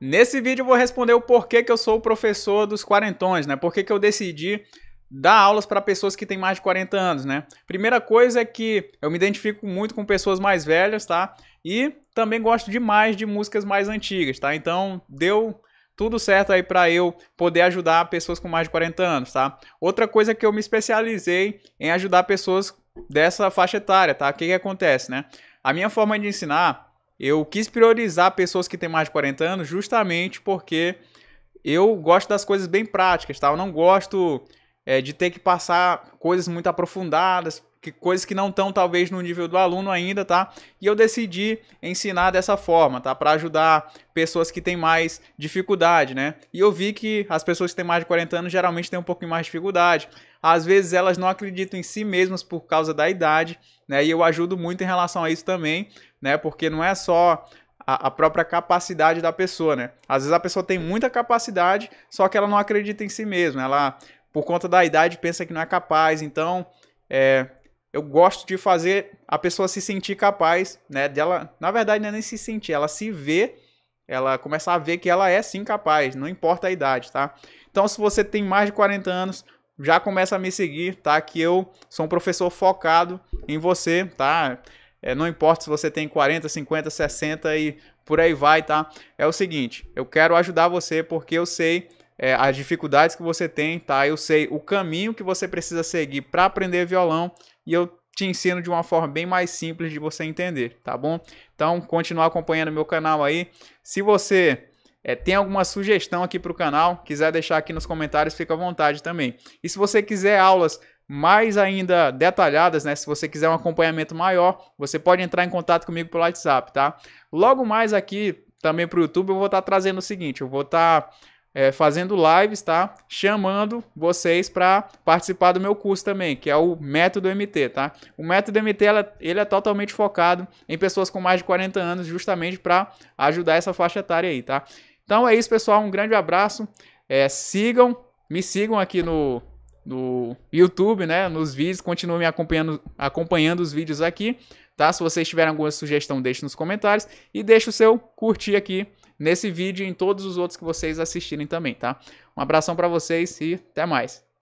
Nesse vídeo eu vou responder o porquê que eu sou o professor dos quarentões, né? Por que, eu decidi dar aulas para pessoas que têm mais de 40 anos, né? Primeira coisa é que eu me identifico muito com pessoas mais velhas, tá? E também gosto demais de músicas mais antigas, tá? Então deu tudo certo aí para eu poder ajudar pessoas com mais de 40 anos, tá? Outra coisa é que eu me especializei em ajudar pessoas dessa faixa etária, tá? O que, que acontece, né? A minha forma de ensinar eu quis priorizar pessoas que têm mais de 40 anos justamente porque eu gosto das coisas bem práticas, tá? Eu não gosto é, de ter que passar coisas muito aprofundadas, que, coisas que não estão talvez no nível do aluno ainda, tá? E eu decidi ensinar dessa forma, tá? Para ajudar pessoas que têm mais dificuldade, né? E eu vi que as pessoas que têm mais de 40 anos geralmente têm um pouquinho mais de dificuldade. Às vezes elas não acreditam em si mesmas por causa da idade, né? E eu ajudo muito em relação a isso também, né? Porque não é só a, própria capacidade da pessoa, né? Às vezes a pessoa tem muita capacidade, só que ela não acredita em si mesma. Ela por conta da idade, pensa que não é capaz. Então, é, eu gosto de fazer a pessoa se sentir capaz, né? Dela, na verdade, não é nem se sentir, ela se vê, ela começar a ver que ela é sim capaz, não importa a idade, tá? Então, se você tem mais de 40 anos, já começa a me seguir, tá? Que eu sou um professor focado em você, tá? É, não importa se você tem 40, 50, 60 e por aí vai, tá? É o seguinte, eu quero ajudar você porque eu sei é, as dificuldades que você tem, tá? Eu sei o caminho que você precisa seguir para aprender violão e eu te ensino de uma forma bem mais simples de você entender, tá bom? Então, continuar acompanhando meu canal aí. Se você é, tem alguma sugestão aqui para o canal, quiser deixar aqui nos comentários, fica à vontade também. E se você quiser aulas mais ainda detalhadas, né? Se você quiser um acompanhamento maior, você pode entrar em contato comigo pelo WhatsApp, tá? Logo mais aqui também para o YouTube, eu vou estar tá trazendo o seguinte: eu vou estar tá é, fazendo lives, tá? Chamando vocês para participar do meu curso também, que é o Método MT, tá? O Método MT ela, ele é totalmente focado em pessoas com mais de 40 anos, justamente para ajudar essa faixa etária aí, tá? Então é isso, pessoal. Um grande abraço. É, sigam, me sigam aqui no, no YouTube, né? Nos vídeos, continuem me acompanhando, acompanhando os vídeos aqui, tá? Se vocês tiverem alguma sugestão, deixe nos comentários e deixe o seu curtir aqui nesse vídeo e em todos os outros que vocês assistirem também, tá? Um abração para vocês e até mais.